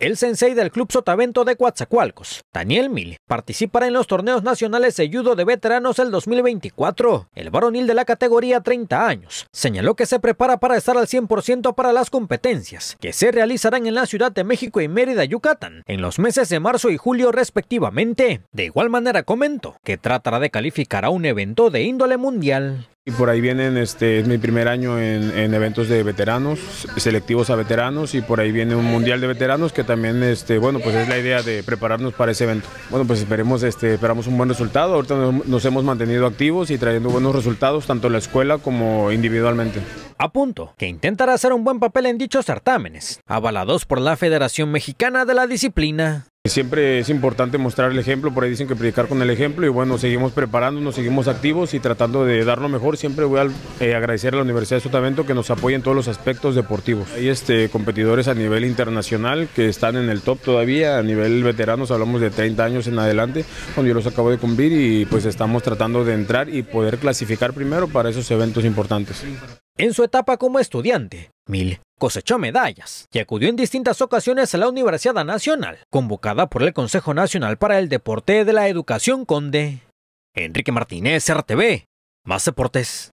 El sensei del Club Sotavento de Coatzacoalcos, Daniel Mil, participará en los torneos nacionales de judo de veteranos el 2024. El varonil de la categoría 30 años señaló que se prepara para estar al 100% para las competencias que se realizarán en la Ciudad de México y Mérida, Yucatán, en los meses de marzo y julio respectivamente. De igual manera comentó que tratará de calificar a un evento de índole mundial. Y por ahí vienen, este es mi primer año en, eventos de veteranos, selectivos a veteranos y por ahí viene un mundial de veteranos que también, este, bueno, pues es la idea de prepararnos para ese evento. Bueno, pues esperemos, este, esperamos un buen resultado. Ahorita nos, nos hemos mantenido activos y trayendo buenos resultados tanto en la escuela como individualmente. A punto, que intentará hacer un buen papel en dichos certámenes, avalados por la Federación Mexicana de la Disciplina. Siempre es importante mostrar el ejemplo, por ahí dicen que predicar con el ejemplo y bueno, seguimos preparándonos, seguimos activos y tratando de dar lo mejor. Siempre voy a eh, agradecer a la Universidad de Sotavento que nos apoya en todos los aspectos deportivos. Hay este, competidores a nivel internacional que están en el top todavía, a nivel veteranos hablamos de 30 años en adelante, cuando yo los acabo de cumplir y pues estamos tratando de entrar y poder clasificar primero para esos eventos importantes. En su etapa como estudiante, Mil cosechó medallas y acudió en distintas ocasiones a la Universidad Nacional, convocada por el Consejo Nacional para el Deporte de la Educación Conde. Enrique Martínez, RTV, más deportes.